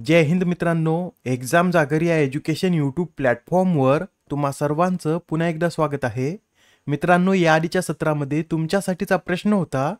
जय हिंद मित्रांनो एक्झाम जागर या एज्युकेशन यूट्यूब प्लॅटफॉर्मवर तुम्हा सर्वांचं पुन्हा एकदा स्वागत आहे मित्रांनो या आधीच्या सत्रामध्ये तुमच्यासाठीचा प्रश्न होता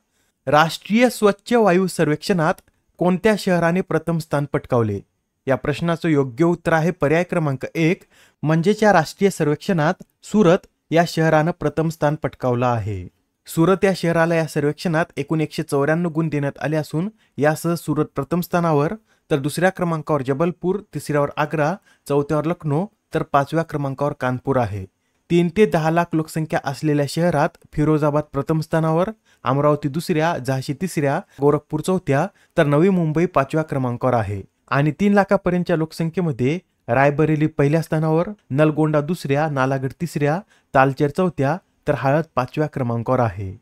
राष्ट्रीय स्वच्छ वायू सर्वेक्षणात कोणत्या शहराने प्रथम स्थान पटकावले या प्रश्नाचं योग्य उत्तर आहे पर्याय क्रमांक एक म्हणजेच या राष्ट्रीय सर्वेक्षणात सुरत या शहरानं प्रथम स्थान पटकावलं आहे सुरत या शहराला या सर्वेक्षणात एकूण एकशे चौऱ्याण्णव गुण देण्यात आले असून यासह सुरत प्रथम स्थानावर तर दुसऱ्या क्रमांकावर जबलपूर तिसऱ्यावर आग्रा चौथ्यावर लखनौ तर पाचव्या क्रमांकावर कानपूर आहे तीन ते दहा लाख लोकसंख्या असलेल्या शहरात फिरोजाबाद प्रथम स्थानावर अमरावती दुसऱ्या झाशी तिसऱ्या गोरखपूर चौथ्या तर नवी मुंबई पाचव्या क्रमांकावर आहे आणि तीन लाखापर्यंतच्या लोकसंख्येमध्ये रायबरेली पहिल्या स्थानावर नलगोंडा दुसऱ्या नालागड तिसऱ्या तालचेर चौथ्या तर हळद पाचव्या क्रमांकावर आहे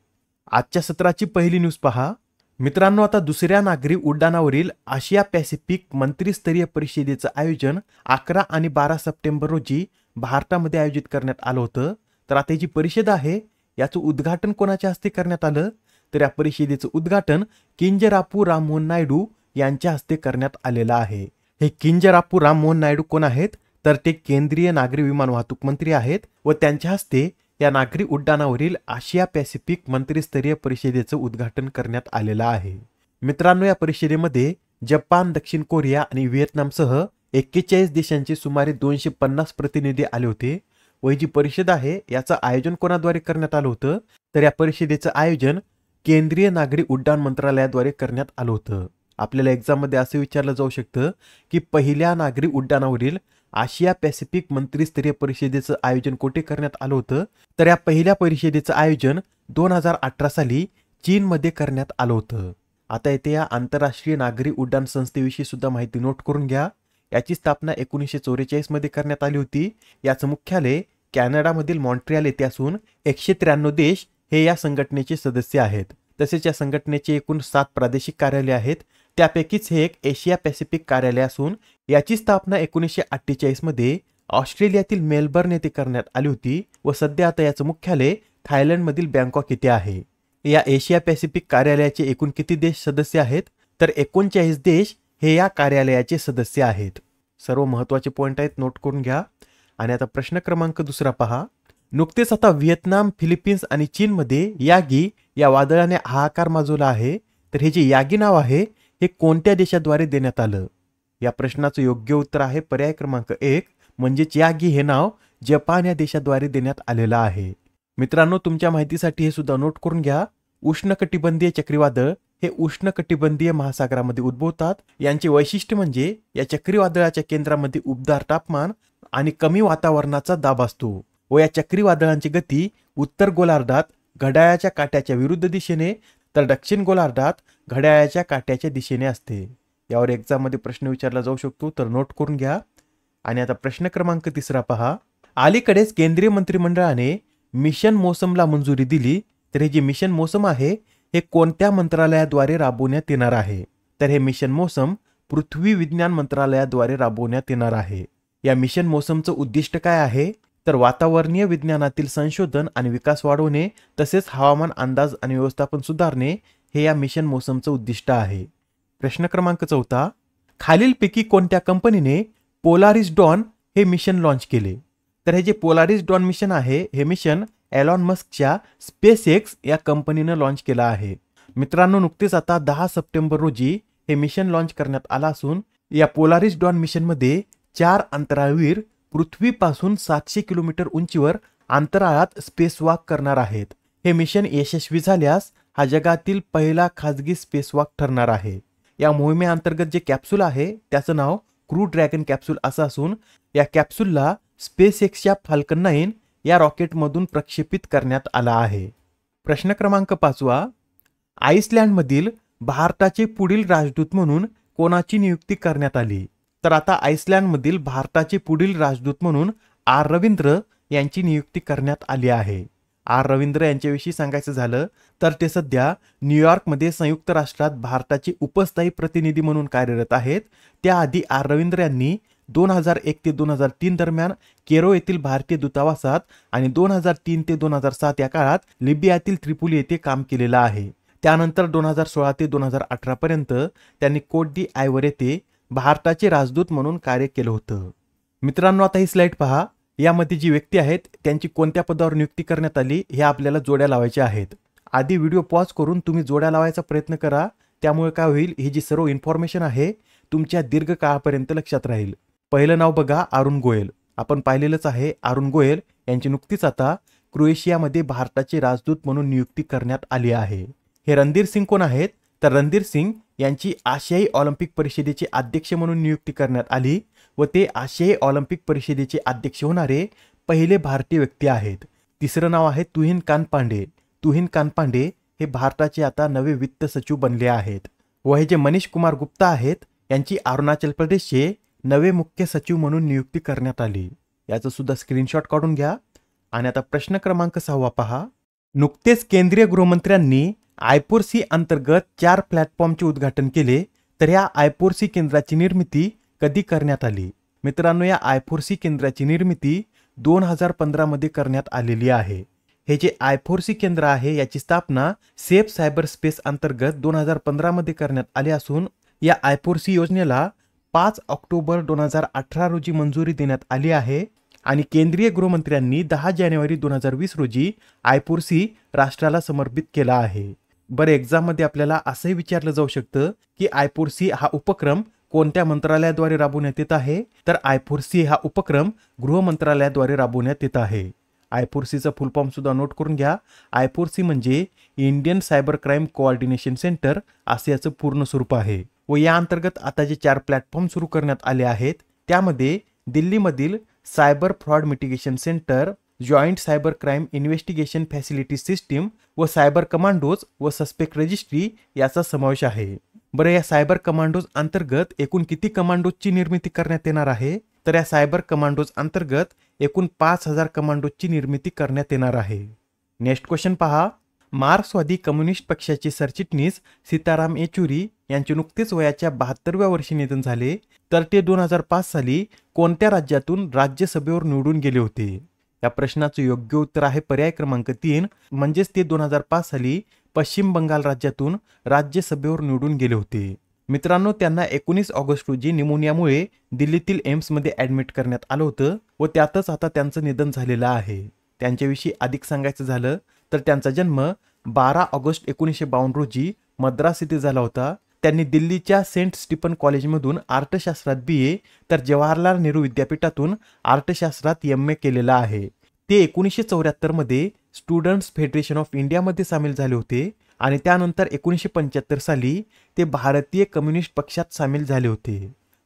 आजच्या सत्राची पहिली न्यूज पहा मित्रांनो आता दुसऱ्या नागरी उड्डाणावरील आशिया पॅसिफिक मंत्रीस्तरीय परिषदेचं आयोजन अकरा आणि बारा सप्टेंबर रोजी भारतामध्ये आयोजित करण्यात आलं होतं तर आता जी परिषद आहे याचं उद्घाटन कोणाच्या हस्ते करण्यात आलं तर या परिषदेचं उद्घाटन किंजरापू राममोहन नायडू यांच्या हस्ते करण्यात आलेलं आहे हे किंजरापू राममोहन नायडू कोण आहेत तर ते केंद्रीय नागरी विमान वाहतूक मंत्री आहेत व त्यांच्या हस्ते या नागरी उड्डाणावरील आशिया पॅसिफिक मंत्रीस्तरीय परिषदेचं उद्घाटन करण्यात आलेलं आहे मित्रांनो या परिषदेमध्ये जपान दक्षिण कोरिया आणि व्हिएतनामसह एक्केचाळीस देशांचे सुमारे दोनशे पन्नास प्रतिनिधी आले होते व जी परिषद आहे याचं आयोजन कोणाद्वारे करण्यात आलं होतं तर या परिषदेचं आयोजन केंद्रीय नागरी उड्डाण मंत्रालयाद्वारे करण्यात आलं होतं आपल्याला एक्झाममध्ये असं विचारलं जाऊ शकतं की पहिल्या नागरी उड्डाणावरील आशिया पॅसिफिक मंत्रीस्तरीय परिषदेचं आयोजन कोठे करण्यात आलं होतं तर या पहिल्या परिषदेचं आयोजन दोन हजार अठरा साली चीनमध्ये करण्यात आलं होतं आता येथे या आंतरराष्ट्रीय नागरी उड्डाण संस्थेविषयी सुद्धा माहिती नोट करून घ्या याची स्थापना एकोणीसशे चौवेचाळीसमध्ये करण्यात आली होती याचं मुख्यालय कॅनडामधील मॉन्ट्रियाल येथे असून एकशे त्र्याण्णव देश हे या संघटनेचे सदस्य आहेत तसेच या संघटनेचे एकूण सात प्रादेशिक कार्यालय आहेत त्यापैकीच हे एक एशिया पॅसिफिक कार्यालय असून याची स्थापना एकोणीसशे अठ्ठेचाळीसमध्ये ऑस्ट्रेलियातील मेलबर्न येथे करण्यात आली होती व सध्या आता याचं मुख्यालय थायलंडमधील बँकॉक येथे आहे या एशिया पॅसिफिक कार्यालयाचे एकूण किती देश सदस्य आहेत तर एकोणचाळीस देश हे या कार्यालयाचे सदस्य आहेत सर्व महत्त्वाचे पॉईंट आहेत नोट करून घ्या आणि आता प्रश्न क्रमांक दुसरा पहा नुकतेच आता व्हिएतनाम फिलिपिन्स आणि चीनमध्ये यागी या वादळाने हाहाकार माजवला आहे तर हे जे यागी नाव आहे हे कोणत्या देशाद्वारे देण्यात आलं या प्रश्नाचं योग्य उत्तर आहे पर्याय क्रमांक एक म्हणजेच यागी हे नाव जपान या देशाद्वारे देण्यात आलेलं आहे मित्रांनो तुमच्या माहितीसाठी हे सुद्धा नोट करून घ्या उष्णकटिबंधीय चक्रीवादळ हे उष्णकटिबंधीय महासागरामध्ये उद्भवतात यांचे वैशिष्ट्य म्हणजे या चक्रीवादळाच्या केंद्रामध्ये उबदार तापमान आणि कमी वातावरणाचा दाब असतो व या चक्रीवादळांची गती उत्तर गोलार्धात घड्याळाच्या काट्याच्या विरुद्ध दिशेने तर दक्षिण गोलार्धात घड्याळाच्या काट्याच्या दिशेने असते यावर एक्झाममध्ये प्रश्न विचारला जाऊ शकतो तर नोट करून घ्या आणि आता प्रश्न क्रमांक तिसरा पहा अलीकडेच केंद्रीय मंत्रिमंडळाने मिशन मोसमला मंजुरी दिली तर हे जे मिशन मोसम आहे हे कोणत्या मंत्रालयाद्वारे राबवण्यात येणार आहे तर हे मिशन मोसम पृथ्वी विज्ञान मंत्रालयाद्वारे राबवण्यात येणार आहे या मिशन मोसमचं उद्दिष्ट काय आहे तर वातावरणीय विज्ञानातील संशोधन आणि विकास वाढवणे तसेच हवामान अंदाज आणि व्यवस्थापन सुधारणे हे या मिशन मोसमचं उद्दिष्ट आहे प्रश्न क्रमांक चौथा खालीलपैकी कोणत्या कंपनीने पोलारिस डॉन हे मिशन लॉन्च केले तर हे जे पोलारिस डॉन मिशन आहे हे मिशन एलॉन मस्कच्या स्पेस एक्स या कंपनीनं लॉन्च केलं आहे मित्रांनो नुकतेच आता दहा सप्टेंबर रोजी हे मिशन लॉन्च करण्यात आलं असून या पोलारिस डॉन मिशनमध्ये चार अंतराळवीर पृथ्वीपासून सातशे किलोमीटर उंचीवर अंतराळात स्पेसवॉक करणार आहेत हे मिशन यशस्वी झाल्यास हा जगातील पहिला खाजगी स्पेसवॉक ठरणार आहे या मोहिमेअंतर्गत जे कॅप्सूल आहे त्याचं नाव क्रू ड्रॅगन कॅप्सूल असं असून या कॅप्सूलला स्पेस एक्सच्या फाल्कन नाईन या रॉकेटमधून प्रक्षेपित करण्यात आला आहे प्रश्न क्रमांक पाचवा आईसलँडमधील भारताचे पुढील राजदूत म्हणून कोणाची नियुक्ती करण्यात आली तर आता आईसलँडमधील भारताचे पुढील राजदूत म्हणून आर रवींद्र यांची नियुक्ती करण्यात आली आहे आर रवींद्र यांच्याविषयी सांगायचं झालं तर ते सध्या न्यूयॉर्कमध्ये संयुक्त राष्ट्रात भारताचे उपस्थायी प्रतिनिधी म्हणून कार्यरत आहेत त्याआधी आर रवींद्र यांनी दोन हजार एक ते दोन हजार तीन दरम्यान केरो येथील भारतीय दूतावासात आणि दोन हजार तीन ते दोन हजार सात या काळात लिबियातील त्रिपुली येथे काम केलेलं आहे त्यानंतर दोन हजार सोळा ते दोन हजार अठरापर्यंत त्यांनी कोट दी आयवर येथे भारताचे राजदूत म्हणून कार्य केलं होतं मित्रांनो आता ही स्लाईड पहा यामध्ये जी व्यक्ती आहेत त्यांची कोणत्या पदावर नियुक्ती करण्यात आली हे आपल्याला जोड्या लावायचे आहेत आधी व्हिडिओ पॉज करून तुम्ही जोड्या लावायचा प्रयत्न करा त्यामुळे काय होईल ही जी सर्व इन्फॉर्मेशन आहे तुमच्या दीर्घकाळापर्यंत लक्षात राहील पहिलं नाव बघा अरुण गोयल आपण पाहिलेलंच आहे अरुण गोयल यांची नुकतीच आता क्रोएशियामध्ये भारताचे राजदूत म्हणून नियुक्ती करण्यात आली आहे हे रणधीर सिंग कोण आहेत तर रणधीर सिंग यांची आशियाई ऑलिम्पिक परिषदेचे अध्यक्ष म्हणून नियुक्ती करण्यात आली व ते आशियाई ऑलिम्पिक परिषदेचे अध्यक्ष होणारे पहिले भारतीय व्यक्ती आहेत तिसरं नाव आहे तुहिन कानपांडे तुहिन कानपांडे हे भारताचे आता नवे वित्त सचिव बनले आहेत व हे जे मनीष कुमार गुप्ता आहेत यांची अरुणाचल प्रदेशचे नवे मुख्य सचिव म्हणून नियुक्ती करण्यात आली याचं सुद्धा स्क्रीनशॉट काढून घ्या आणि आता प्रश्न क्रमांक सहावा पहा नुकतेच केंद्रीय गृहमंत्र्यांनी आयपोर सी अंतर्गत चार प्लॅटफॉर्मचे उद्घाटन केले तर या आयपोर सी केंद्राची निर्मिती कधी करण्यात आली मित्रांनो या आयफोर सी केंद्राची निर्मिती दोन हजार पंधरामध्ये करण्यात आलेली आहे हे जे आयफोर सी केंद्र आहे याची स्थापना सेफ सायबर स्पेस अंतर्गत दोन हजार पंधरामध्ये करण्यात आले असून या आयफोर सी योजनेला पाच ऑक्टोबर दोन हजार अठरा रोजी मंजुरी देण्यात आली आहे आणि केंद्रीय गृहमंत्र्यांनी दहा जानेवारी दोन हजार वीस रोजी आयपोरसी राष्ट्राला समर्पित केला आहे बरं एक्झाममध्ये आपल्याला असंही विचारलं जाऊ शकतं की सी हा उपक्रम कोणत्या मंत्रालयाद्वारे राबवण्यात येत आहे तर सी हा उपक्रम गृह मंत्रालयाद्वारे राबवण्यात येत आहे फुल फॉर्म सुद्धा नोट करून घ्या सी म्हणजे Indian cyber crime coordination centre असे याचं पूर्ण स्वरूप आहे व या अंतर्गत आता जे चार प्लॅटफॉर्म सुरू करण्यात आले आहेत त्यामध्ये दिल्लीमधील cyber fraud mitigation centre joint cyber crime investigation facility system व सायबर कमांडोज व सस्पेक्ट रजिस्ट्री याचा समावेश आहे बरं या सायबर कमांडोज अंतर्गत एकूण किती कमांडोजची निर्मिती करण्यात येणार आहे तर या सायबर कमांडोज अंतर्गत एकूण पाच हजार कमांडोजची निर्मिती करण्यात येणार आहे नेक्स्ट क्वेश्चन पहा मार्क्सवादी कम्युनिस्ट पक्षाचे सरचिटणीस सीताराम येचुरी यांचे नुकतेच वयाच्या बहात्तरव्या वर्षी निधन झाले तर ते दोन हजार पाच साली कोणत्या राज्यातून राज्यसभेवर निवडून गेले होते या प्रश्नाचं योग्य उत्तर आहे पर्याय क्रमांक तीन म्हणजेच ते दोन हजार पाच साली पश्चिम बंगाल राज्यातून राज्यसभेवर निवडून गेले होते मित्रांनो त्यांना एकोणीस ऑगस्ट रोजी निमोनियामुळे दिल्लीतील एम्समध्ये ऍडमिट करण्यात आलं होतं व त्यातच आता त्यांचं निधन झालेलं आहे त्यांच्याविषयी अधिक सांगायचं झालं तर त्यांचा जन्म बारा ऑगस्ट एकोणीसशे बावन्न रोजी मद्रास येथे झाला होता त्यांनी दिल्लीच्या सेंट स्टीफन कॉलेजमधून आर्टशास्त्रात बी ए तर जवाहरलाल नेहरू विद्यापीठातून आर्टशास्त्रात एम ए केलेला आहे ते एकोणीसशे चौऱ्याहत्तरमध्ये स्टुडंट्स फेडरेशन ऑफ इंडियामध्ये सामील झाले होते आणि त्यानंतर एकोणीसशे पंच्याहत्तर साली ते भारतीय कम्युनिस्ट पक्षात सामील झाले होते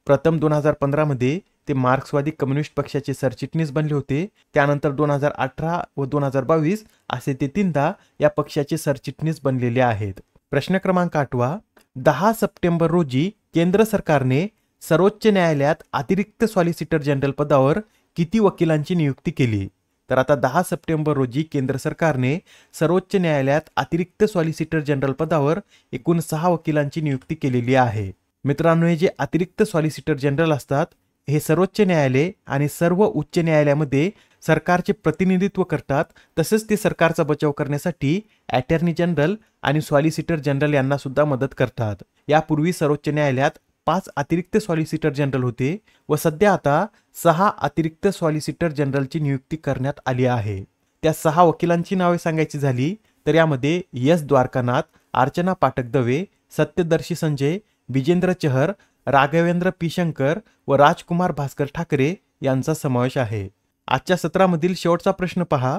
प्रथम दोन हजार पंधरामध्ये ते मार्क्सवादी कम्युनिस्ट पक्षाचे सरचिटणीस बनले होते त्यानंतर दोन हजार अठरा व दोन हजार बावीस असे ते तीनदा या पक्षाचे सरचिटणीस बनलेले आहेत प्रश्न क्रमांक आठवा दहा सप्टेंबर रोजी केंद्र सरकारने सर्वोच्च न्यायालयात अतिरिक्त सॉलिसिटर जनरल पदावर किती वकिलांची नियुक्ती केली तर आता दहा सप्टेंबर रोजी केंद्र सरकारने सर्वोच्च न्यायालयात अतिरिक्त सॉलिसिटर जनरल पदावर एकूण सहा वकिलांची नियुक्ती केलेली आहे मित्रांनो हे जे अतिरिक्त सॉलिसिटर जनरल असतात हे सर्वोच्च न्यायालय आणि सर्व उच्च न्यायालयामध्ये सरकारचे प्रतिनिधित्व करतात तसेच ते सरकारचा बचाव करण्यासाठी अटर्नी जनरल आणि सॉलिसिटर जनरल यांना सुद्धा मदत करतात यापूर्वी सर्वोच्च न्यायालयात पाच अतिरिक्त सॉलिसिटर जनरल होते व सध्या आता सहा अतिरिक्त सॉलिसिटर जनरलची नियुक्ती करण्यात आली आहे त्या सहा वकिलांची नावे सांगायची झाली तर यामध्ये यस द्वारकानाथ अर्चना पाठक दवे सत्यदर्शी संजय विजेंद्र चहर राघवेंद्र पिशंकर व राजकुमार भास्कर ठाकरे यांचा समावेश आहे आजच्या सत्रामधील शेवटचा प्रश्न पहा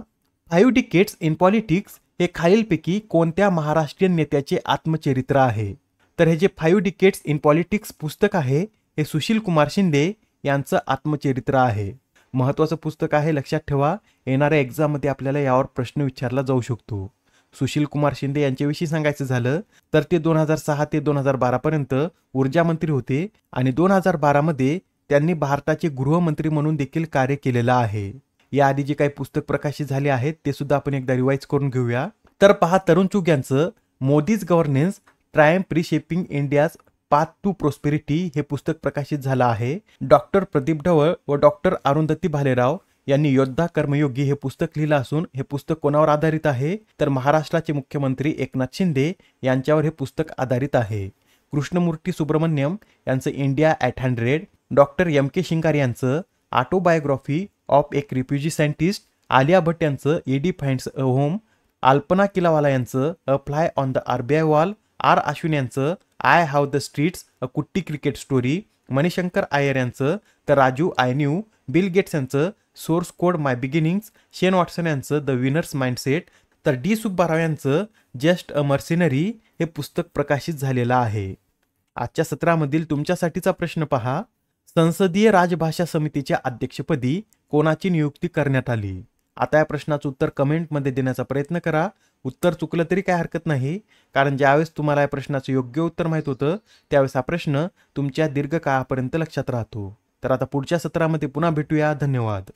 फाईव्ह डिकेट्स इन पॉलिटिक्स हे खालीलपैकी कोणत्या महाराष्ट्रीयन नेत्याचे आत्मचरित्र आहे तर हे जे फाईव्ह डिकेट्स इन पॉलिटिक्स पुस्तक आहे हे सुशील कुमार शिंदे यांचं आत्मचरित्र आहे महत्त्वाचं पुस्तक आहे लक्षात ठेवा येणाऱ्या एक्झाममध्ये आपल्याला यावर प्रश्न विचारला जाऊ शकतो सुशील कुमार शिंदे यांच्याविषयी सांगायचं झालं तर ते दोन हजार सहा ते दोन हजार पर्यंत ऊर्जा मंत्री होते आणि दोन हजार बारामध्ये त्यांनी भारताचे गृहमंत्री म्हणून देखील कार्य केलेलं आहे याआधी जे काही पुस्तक प्रकाशित झाले आहेत ते सुद्धा आपण एकदा रिवाईज करून घेऊया तर पहा तरुण चुग यांचं Modi's governance triumph reshaping India's path to prosperity हे पुस्तक प्रकाशित झालं आहे डॉक्टर प्रदीप ढवळ व डॉक्टर अरुंधती भालेराव यांनी योद्धा कर्मयोगी हे पुस्तक लिहिलं असून हे पुस्तक कोणावर आधारित आहे तर महाराष्ट्राचे मुख्यमंत्री एकनाथ शिंदे यांच्यावर हे पुस्तक आधारित आहे कृष्णमूर्ती सुब्रमण्यम यांचं India at hundred doctor M K Shingar यांचं ऑटोबायोग्राफी ऑफ एक रिफ्युजी सायंटिस्ट आलिया भट्ट यांचं Ed finds a home Alpana Kilawala यांचं a fly on the RBI wall R Ashwin यांचं I have the streets a kutti cricket story Manishankar Aiyar यांचं तर Raju I knew Bill Gates यांचं source code my beginnings Shane Watson यांचं the winner's mindset तर D Subbarao यांचं just अ mercenary हे पुस्तक प्रकाशित झालेलं आहे आजच्या सत्रामधील तुमच्यासाठीचा प्रश्न पहा संसदीय राजभाषा समितीच्या अध्यक्षपदी कोणाची नियुक्ती करण्यात आली आता या प्रश्नाचं उत्तर कमेंटमध्ये देण्याचा प्रयत्न करा उत्तर चुकलं तरी काय हरकत नाही कारण ज्यावेळेस तुम्हाला या प्रश्नाचं योग्य उत्तर माहीत होतं त्यावेळेस हा प्रश्न तुमच्या दीर्घकाळापर्यंत लक्षात राहतो तर आता पुढच्या सत्रामध्ये पुन्हा भेटूया धन्यवाद